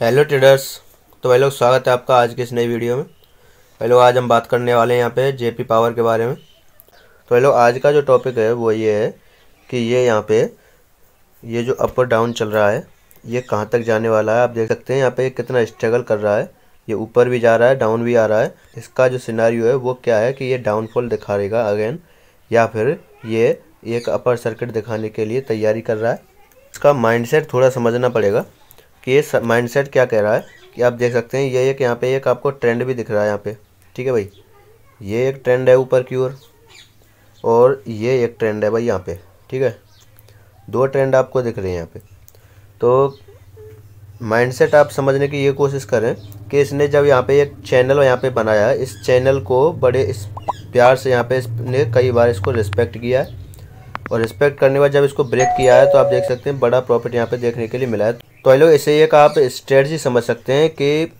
hello traders तो भाई लोग स्वागत है आपका आज की इस नई वीडियो में भाई लोग आज हम बात करने वाले हैं यहाँ पे जेपी पावर के बारे में तो भाई लोग आज का जो टॉपिक है वो ये है कि ये यहाँ पे ये जो अप और डाउन चल रहा है ये कहाँ तक जाने वाला है आप देख सकते हैं यहाँ पे कितना स्ट्रगल कर रहा है ये ऊपर भी जा रहा है डाउन भी आ रहा है इसका जो सिनारी है वो क्या है कि ये डाउनफॉल दिखा रहेगा अगेन या फिर ये एक अपर सर्किट दिखाने के लिए तैयारी कर रहा है इसका माइंड थोड़ा समझना पड़ेगा कि ये माइंड क्या कह रहा है कि आप देख सकते हैं ये एक यहाँ पे एक आपको ट्रेंड भी दिख रहा है यहाँ पे ठीक है भाई ये एक ट्रेंड है ऊपर की ओर और ये एक ट्रेंड है भाई यहाँ पे ठीक है दो ट्रेंड आपको दिख रहे हैं यहाँ पे तो माइंडसेट आप समझने की ये कोशिश करें कि इसने जब यहाँ पे एक चैनल यहाँ पे बनाया इस चैनल को बड़े इस प्यार से यहाँ पे इसने कई बार इसको रिस्पेक्ट किया है और रिस्पेक्ट करने के बाद जब इसको ब्रेक किया है तो आप देख सकते हैं बड़ा प्रॉफिट यहाँ पे देखने के लिए मिला है तो हेलो इसे ऐसे एक आप स्ट्रेटजी समझ सकते हैं कि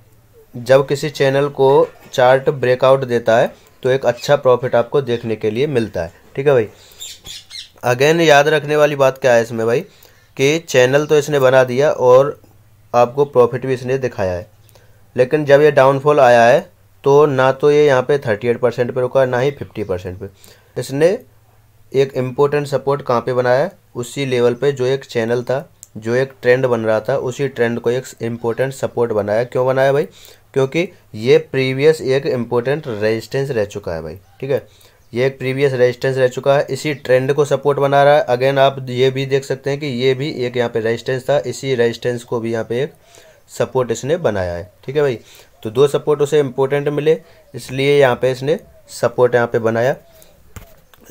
जब किसी चैनल को चार्ट ब्रेकआउट देता है तो एक अच्छा प्रॉफिट आपको देखने के लिए मिलता है ठीक है भाई अगेन याद रखने वाली बात क्या है इसमें भाई कि चैनल तो इसने बना दिया और आपको प्रॉफिट भी इसने दिखाया है लेकिन जब ये डाउनफॉल आया है तो ना तो ये यहाँ पे थर्टी एट परसेंट पर रुका ना ही फिफ्टी परसेंट पर इसने एक इम्पोर्टेंट सपोर्ट कहाँ पे बनाया है उसी लेवल पे जो एक चैनल था जो एक ट्रेंड बन रहा था उसी ट्रेंड को एक इम्पोर्टेंट सपोर्ट बनाया क्यों बनाया भाई क्योंकि ये प्रीवियस एक इम्पोर्टेंट रेजिस्टेंस रह चुका है भाई ठीक है ये एक प्रीवियस रेजिस्टेंस रह चुका है इसी ट्रेंड को सपोर्ट बना रहा है अगेन आप ये भी देख सकते हैं कि ये भी एक यहाँ पे रेजिस्टेंस था इसी रेजिस्टेंस को भी यहाँ पे एक सपोर्ट इसने बनाया है ठीक है भाई तो दो सपोर्ट उसे इम्पोर्टेंट मिले इसलिए यहाँ पे इसने सपोर्ट यहाँ पे बनाया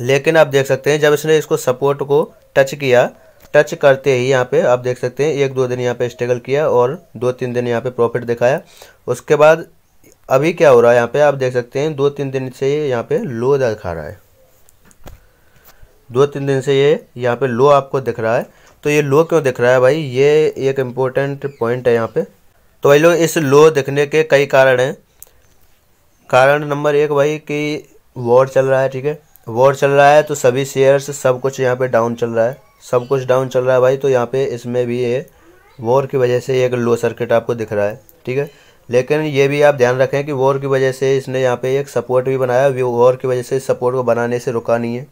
लेकिन आप देख सकते हैं जब इसने इसको सपोर्ट को टच किया टच करते ही यहाँ पे आप देख सकते हैं एक दो दिन यहाँ पे स्ट्रगल किया और दो तीन दिन यहाँ पे प्रॉफिट दिखाया उसके बाद अभी क्या हो रहा है यहाँ पे आप देख सकते हैं दो तीन दिन से ये यहाँ पे लो दिखा रहा है दो तीन दिन से ये यहाँ पे लो आपको दिख रहा है तो ये लो क्यों दिख रहा है भाई ये एक इम्पोर्टेंट पॉइंट है यहाँ पे तो भाई लोग इस लो दिखने के कई कारण हैं कारण नंबर एक भाई कि वॉर चल रहा है ठीक है वॉर चल रहा है तो सभी शेयर्स सब कुछ यहाँ पे डाउन चल रहा है सब कुछ डाउन चल रहा है भाई तो यहाँ पे इसमें भी ये वॉर की वजह से एक लो सर्किट आपको दिख रहा है ठीक है लेकिन ये भी आप ध्यान रखें कि वॉर की वजह से इसने यहाँ पे एक सपोर्ट भी बनाया वॉर की वजह से सपोर्ट को बनाने से रुका नहीं है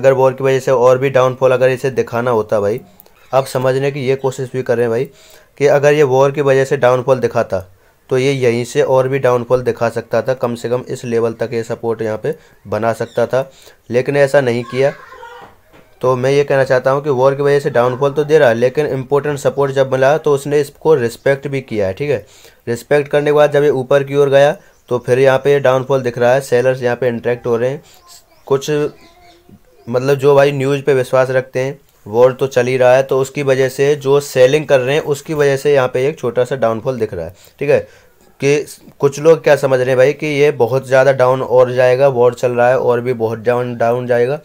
अगर वॉर की वजह से और भी डाउनफॉल अगर इसे दिखाना होता भाई आप समझने की ये कोशिश भी करें भाई कि अगर ये वॉर की वजह से डाउनफॉल दिखाता तो ये यहीं से और भी डाउनफॉल दिखा सकता था कम से कम इस लेवल तक ये सपोर्ट यहाँ पे बना सकता था लेकिन ऐसा नहीं किया तो मैं ये कहना चाहता हूँ कि वॉर की वजह से डाउनफॉल तो दे रहा है लेकिन इंपॉर्टेंट सपोर्ट जब मिला तो उसने इसको रिस्पेक्ट भी किया है ठीक है रिस्पेक्ट करने के बाद जब ये ऊपर की ओर गया तो फिर यहाँ पर डाउनफॉल दिख रहा है सेलर्स यहाँ पर इंट्रैक्ट हो रहे हैं कुछ मतलब जो भाई न्यूज़ पर विश्वास रखते हैं वॉर तो चल ही रहा है तो उसकी वजह से जो सेलिंग कर रहे हैं उसकी वजह से यहाँ पे एक छोटा सा डाउनफॉल दिख रहा है ठीक है कि कुछ लोग क्या समझ रहे हैं भाई कि ये बहुत ज़्यादा डाउन और जाएगा वॉर चल रहा है और भी बहुत डाउन डाउन जाएगा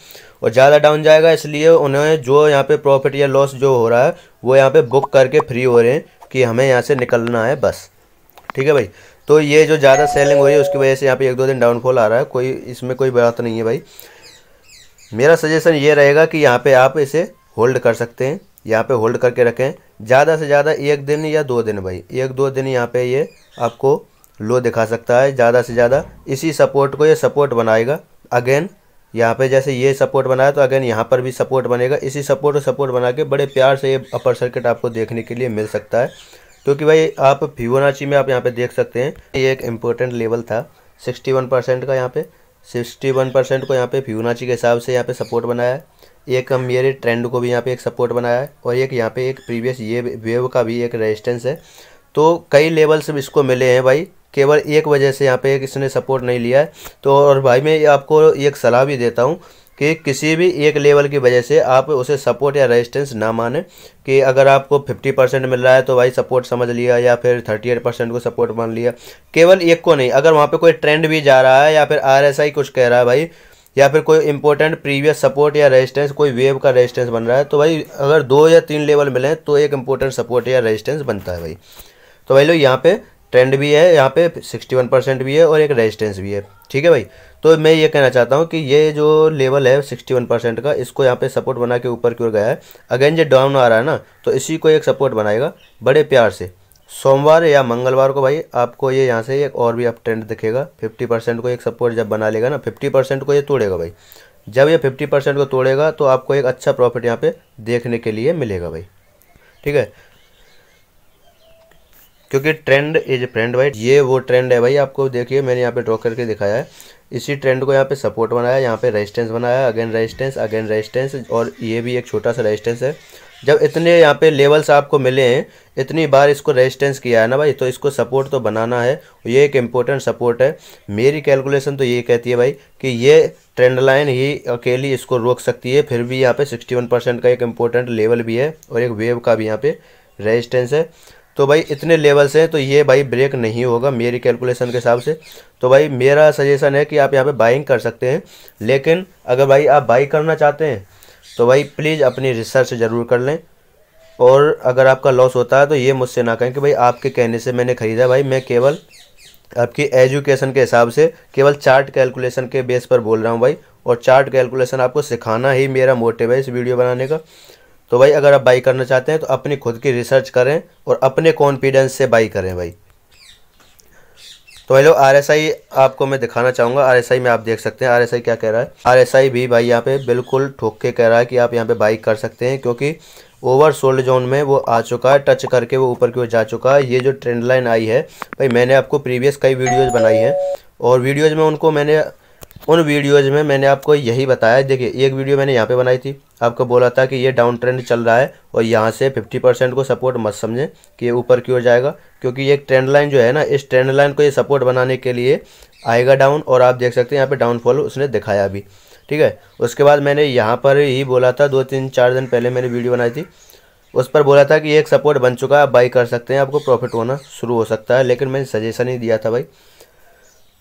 और ज़्यादा डाउन जाएगा इसलिए उन्हें जो यहाँ पे प्रॉफिट या लॉस जो हो रहा है वो यहाँ पे बुक करके फ्री हो रहे हैं कि हमें यहाँ से निकलना है बस ठीक है भाई तो ये जो ज़्यादा सेलिंग हो रही है उसकी वजह से यहाँ पे एक दो दिन डाउनफॉल आ रहा है कोई इसमें कोई बात नहीं है भाई मेरा सजेशन ये रहेगा कि यहाँ पे आप इसे होल्ड कर सकते हैं यहाँ पे होल्ड करके रखें ज़्यादा से ज़्यादा एक दिन या दो दिन भाई एक दो दिन यहाँ पे ये आपको लो दिखा सकता है ज़्यादा से ज़्यादा इसी सपोर्ट को ये सपोर्ट बनाएगा अगेन यहाँ पे जैसे ये सपोर्ट बनाया तो अगेन यहाँ पर भी सपोर्ट बनेगा इसी सपोर्ट सपोर्ट बना के बड़े प्यार से ये अपर सर्किट आपको देखने के लिए मिल सकता है क्योंकि तो भाई आप फिवोनाची में आप यहाँ पे देख सकते हैं ये एक इम्पोर्टेंट लेवल था सिक्सटी परसेंट का यहाँ पे सिक्सटी परसेंट को यहाँ पे फिवोनाची के हिसाब से यहाँ पे सपोर्ट बनाया है एक मेरे ट्रेंड को भी यहाँ पे एक सपोर्ट बनाया है और एक यहाँ पे एक प्रीवियस ये वेव का भी एक रेजिस्टेंस है तो कई लेवल्स इसको मिले हैं भाई केवल एक वजह से यहाँ पे इसने सपोर्ट नहीं लिया है तो और भाई मैं आपको एक सलाह भी देता हूँ कि किसी भी एक लेवल की वजह से आप उसे सपोर्ट या रेजिस्टेंस ना माने कि अगर आपको 50 परसेंट मिल रहा है तो भाई सपोर्ट समझ लिया या फिर 38 परसेंट को सपोर्ट मान लिया केवल एक को नहीं अगर वहाँ पे कोई ट्रेंड भी जा रहा है या फिर आरएसआई कुछ कह रहा है भाई या फिर कोई इंपॉर्टेंट प्रीवियस सपोर्ट या रेजिस्टेंस कोई वेव का रेजिस्टेंस बन रहा है तो भाई अगर दो या तीन लेवल मिले तो एक इंपॉर्टेंट सपोर्ट या रेजिस्टेंस बनता है भाई तो भाई लोग यहाँ पे ट्रेंड भी है यहाँ पे 61 परसेंट भी है और एक रेजिस्टेंस भी है ठीक है भाई तो मैं ये कहना चाहता हूँ कि ये जो लेवल है 61 परसेंट का इसको यहाँ पे सपोर्ट बना के ऊपर की ओर गया है अगेन जो डाउन आ रहा है ना तो इसी को एक सपोर्ट बनाएगा बड़े प्यार से सोमवार या मंगलवार को भाई आपको ये यहाँ से एक और भी अप ट्रेंड दिखेगा फिफ्टी परसेंट को एक सपोर्ट जब बना लेगा ना फिफ्टी परसेंट को ये तोड़ेगा भाई जब ये फिफ्टी परसेंट को तोड़ेगा तो आपको एक अच्छा प्रॉफिट यहाँ पे देखने के लिए मिलेगा भाई ठीक है क्योंकि ट्रेंड इज फ्रेंड भाई ये वो ट्रेंड है भाई आपको देखिए मैंने यहाँ पे ड्रॉ करके दिखाया है इसी ट्रेंड को यहाँ पे सपोर्ट बनाया यहाँ पे रेजिस्टेंस बनाया अगेन रेजिस्टेंस अगेन रेजिस्टेंस और ये भी एक छोटा सा रेजिस्टेंस है जब इतने यहाँ पे लेवल्स आपको मिले हैं इतनी बार इसको रेजिस्टेंस किया है ना भाई तो इसको सपोर्ट तो बनाना है ये एक इम्पोर्टेंट सपोर्ट है मेरी कैलकुलेशन तो ये कहती है भाई कि ये ट्रेंड लाइन ही अकेली इसको रोक सकती है फिर भी यहाँ पे 61 परसेंट का एक इम्पोर्टेंट लेवल भी है और एक वेव का भी यहाँ पे रजिस्टेंस है तो भाई इतने लेवल्स हैं तो ये भाई ब्रेक नहीं होगा मेरी कैलकुलेशन के हिसाब से तो भाई मेरा सजेशन है कि आप यहाँ पर बाइंग कर सकते हैं लेकिन अगर भाई आप बाई करना चाहते हैं तो भाई प्लीज़ अपनी रिसर्च ज़रूर कर लें और अगर आपका लॉस होता है तो ये मुझसे ना कहें कि भाई आपके कहने से मैंने ख़रीदा भाई मैं केवल आपकी एजुकेशन के हिसाब से केवल चार्ट कैलकुलेशन के बेस पर बोल रहा हूँ भाई और चार्ट कैलकुलेशन आपको सिखाना ही मेरा मोटिव है इस वीडियो बनाने का तो भाई अगर आप बाई करना चाहते हैं तो अपनी खुद की रिसर्च करें और अपने कॉन्फिडेंस से बाई करें भाई तो हेलो आर एस आई आपको मैं दिखाना चाहूंगा आर एस आई में आप देख सकते हैं आर एस आई क्या कह रहा है आर एस आई भी भाई यहाँ पे बिल्कुल ठोक के कह रहा है कि आप यहाँ पे बाइक कर सकते हैं क्योंकि ओवर सोल्ड जोन में वो आ चुका है टच करके वो ऊपर की ओर जा चुका है ये जो ट्रेंड लाइन आई है भाई मैंने आपको प्रीवियस कई वीडियोज़ बनाई हैं और वीडियोज़ में उनको मैंने उन वीडियोज़ में मैंने आपको यही बताया देखिए एक वीडियो मैंने यहाँ पे बनाई थी आपको बोला था कि ये डाउन ट्रेंड चल रहा है और यहाँ से 50 परसेंट को सपोर्ट मत समझें कि ये ऊपर की ओर जाएगा क्योंकि ये ट्रेंड लाइन जो है ना इस ट्रेंड लाइन को ये सपोर्ट बनाने के लिए आएगा डाउन और आप देख सकते हैं यहाँ पे डाउनफॉल उसने दिखाया अभी ठीक है उसके बाद मैंने यहाँ पर ही बोला था दो तीन चार दिन पहले मैंने वीडियो बनाई थी उस पर बोला था कि एक सपोर्ट बन चुका है आप बाई कर सकते हैं आपको प्रॉफिट होना शुरू हो सकता है लेकिन मैंने सजेशन ही दिया था भाई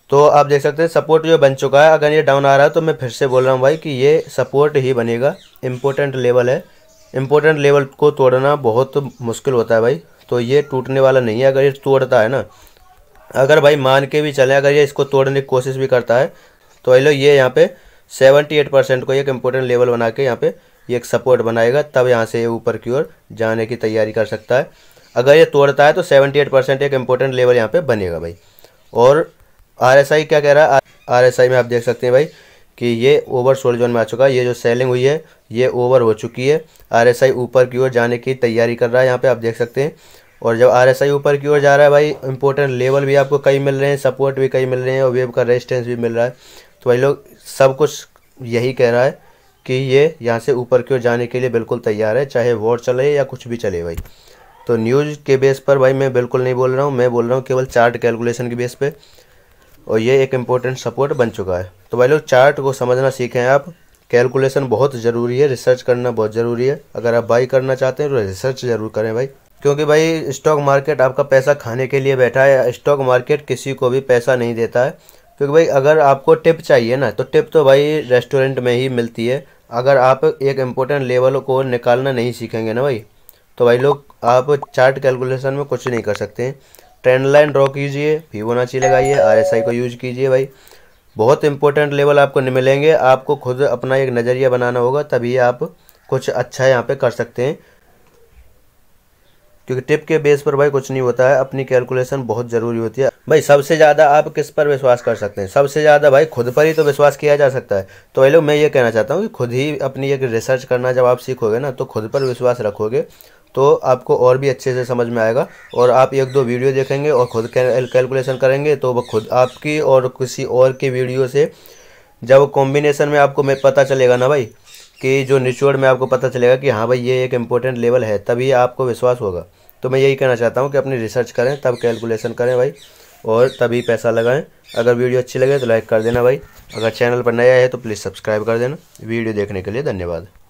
तो आप देख सकते हैं सपोर्ट जो बन चुका है अगर ये डाउन आ रहा है तो मैं फिर से बोल रहा हूँ भाई कि ये सपोर्ट ही बनेगा इम्पोर्टेंट लेवल है इम्पोर्टेंट लेवल को तोड़ना बहुत मुश्किल होता है भाई तो ये टूटने वाला नहीं है अगर ये तोड़ता है ना अगर भाई मान के भी चले अगर ये इसको तोड़ने की कोशिश भी करता है तो लो ये यहाँ पे 78 परसेंट को एक इम्पोर्टेंट लेवल बना के यहाँ पे ये एक सपोर्ट बनाएगा तब यहाँ से ये ऊपर की ओर जाने की तैयारी कर सकता है अगर ये तोड़ता है तो 78 परसेंट एक इम्पोर्टेंट लेवल यहाँ पे बनेगा भाई और आर क्या कह रहा है आर में आप देख सकते हैं भाई कि ये ओवर सोल्ड जोन में आ चुका है ये जो सेलिंग हुई है ये ओवर हो चुकी है आरएसआई ऊपर की ओर जाने की तैयारी कर रहा है यहाँ पे आप देख सकते हैं और जब आरएसआई ऊपर की ओर जा रहा है भाई इंपॉर्टेंट लेवल भी आपको कई मिल रहे हैं सपोर्ट भी कई मिल रहे हैं और वेब का रेजिस्टेंस भी मिल रहा है तो भाई लोग सब कुछ यही कह रहा है कि ये यहाँ से ऊपर की ओर जाने के लिए बिल्कुल तैयार है चाहे वॉर चले या कुछ भी चले भाई तो न्यूज़ के बेस पर भाई मैं बिल्कुल नहीं बोल रहा हूँ मैं बोल रहा हूँ केवल चार्ट कैलकुलेशन के बेस पर और ये एक इम्पोर्टेंट सपोर्ट बन चुका है तो भाई लोग चार्ट को समझना सीखें आप कैलकुलेशन बहुत ज़रूरी है रिसर्च करना बहुत ज़रूरी है अगर आप बाई करना चाहते हैं तो रिसर्च ज़रूर करें भाई क्योंकि भाई स्टॉक मार्केट आपका पैसा खाने के लिए बैठा है स्टॉक मार्केट किसी को भी पैसा नहीं देता है क्योंकि भाई अगर आपको टिप चाहिए ना तो टिप तो भाई रेस्टोरेंट में ही मिलती है अगर आप एक इम्पोर्टेंट लेवल को निकालना नहीं सीखेंगे ना भाई तो भाई लोग आप चार्ट कैलकुलेशन में कुछ नहीं कर सकते हैं ट्रेंड लाइन ड्रॉ कीजिए फिबोनाची लगाइए आरएसआई को यूज कीजिए भाई बहुत इंपॉर्टेंट लेवल आपको नहीं मिलेंगे आपको खुद अपना एक नज़रिया बनाना होगा तभी आप कुछ अच्छा यहाँ पे कर सकते हैं क्योंकि टिप के बेस पर भाई कुछ नहीं होता है अपनी कैलकुलेशन बहुत ज़रूरी होती है भाई सबसे ज़्यादा आप किस पर विश्वास कर सकते हैं सबसे ज़्यादा भाई खुद पर ही तो विश्वास किया जा सकता है तो हेलो मैं ये कहना चाहता हूँ कि खुद ही अपनी एक रिसर्च करना जब आप सीखोगे ना तो खुद पर विश्वास रखोगे तो आपको और भी अच्छे से समझ में आएगा और आप एक दो वीडियो देखेंगे और खुद कैलकुलेशन करेंगे तो वो खुद आपकी और किसी और की वीडियो से जब कॉम्बिनेशन में आपको में पता चलेगा ना भाई कि जो निचोड़ में आपको पता चलेगा कि हाँ भाई ये एक इम्पोर्टेंट लेवल है तभी आपको विश्वास होगा तो मैं यही कहना चाहता हूँ कि अपनी रिसर्च करें तब कैलकुलेशन करें भाई और तभी पैसा लगाएं अगर वीडियो अच्छी लगे तो लाइक कर देना भाई अगर चैनल पर नया है तो प्लीज़ सब्सक्राइब कर देना वीडियो देखने के लिए धन्यवाद